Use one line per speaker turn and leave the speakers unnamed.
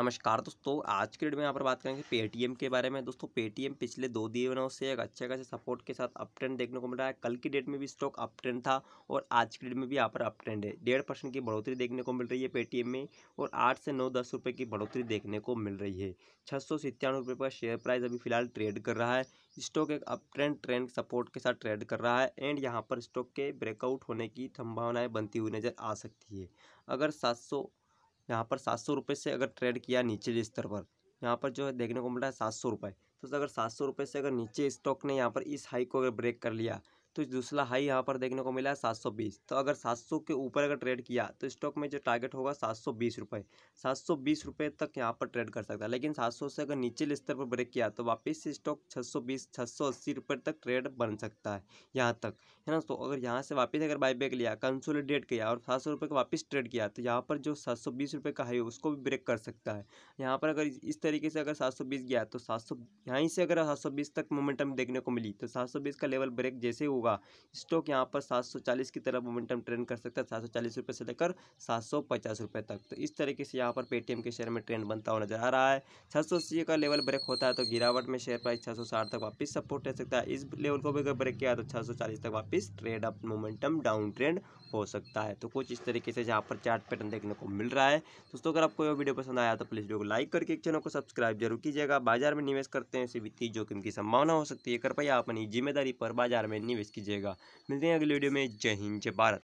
नमस्कार दोस्तों आज के डेट में यहाँ पर बात करेंगे पेटीएम के बारे में दोस्तों पेटीएम पिछले दो दिनों से एक अच्छे खासे सपोर्ट के साथ अप ट्रेंड देखने को मिल रहा है कल की डेट में भी स्टॉक अप ट्रेंड था और आज की डेट में भी यहाँ पर अप ट्रेंड है डेढ़ परसेंट की बढ़ोतरी देखने को मिल रही है पेटीएम में और आठ से नौ दस रुपये की बढ़ोतरी देखने को मिल रही है छः सौ रुपये का शेयर प्राइस अभी फिलहाल ट्रेड कर रहा है स्टॉक एक अप ट्रेंड ट्रेंड सपोर्ट के साथ ट्रेड कर रहा है एंड यहाँ पर स्टॉक के ब्रेकआउट होने की संभावनाएँ बनती हुई नज़र आ सकती है अगर सात यहाँ पर सात सौ रुपये से अगर ट्रेड किया नीचे स्तर पर यहाँ पर जो है देखने को मिल रहा है सात सौ रुपये तो अगर सात सौ रुपये से अगर नीचे स्टॉक ने यहाँ पर इस हाई को अगर ब्रेक कर लिया तो दूसरा हाई यहाँ पर देखने को मिला है सात सौ बीस तो अगर सात सौ के ऊपर अगर ट्रेड किया तो स्टॉक में जो टारगेट होगा सात सौ बीस रुपये सात सौ बीस रुपये तक यहाँ पर ट्रेड कर सकता है लेकिन सात सौ से अगर नीचे स्तर पर ब्रेक किया तो वापस से स्टॉक छः सौ बीस छः सौ अस्सी रुपये तक ट्रेड बन सकता है यहाँ तक है ना तो अगर यहाँ से वापस अगर बाई बैक लिया कंसोलिडेट किया और सात सौ रुपये का वापस ट्रेड किया तो यहाँ पर जो सात सौ बीस रुपये का हाई उसको भी ब्रेक कर सकता है यहाँ पर अगर इस तरीके से अगर सात सौ बीस गया तो सात सौ यहीं से अगर सात सौ बीस तक मोमेंटम देखने को मिली तो सात सौ बीस का लेवल ब्रेक जैसे ही होगा स्टॉक यहाँ पर 740 की तरफ मोमेंटम ट्रेंड कर सकता है सात सौ चालीस रुपये से लेकर सात सौ पचास रुपये तक तो इस तरीके से यहाँ पर पेटीएम के शेयर में ट्रेंड बनता हुआ नजर आ रहा है छः सौ अस्सी का लेवल ब्रेक होता है तो गिरावट में शेयर प्राइस छः सौ साठ तक वापस सपोर्ट रह सकता है इस लेवल को भी अगर ब्रेक किया तो छः सौ चालीस तक वापस trade up momentum down trend हो सकता है तो कुछ इस तरीके से यहाँ पर चार्ट पैटर्न देखने को मिल रहा है दोस्तों अगर आपको यह वीडियो पसंद आया तो प्लीज़ वीडियो को लाइक करके चैनल को सब्सक्राइब जरूर कीजिएगा बाजार में निवेश करते हैं ऐसी वित्तीय जोखिम की संभावना हो सकती है कृपया अपनी जिम्मेदारी पर बाजार में निवेश कीजिएगा मिलते हैं अगले वीडियो में जय हिंद जय भारत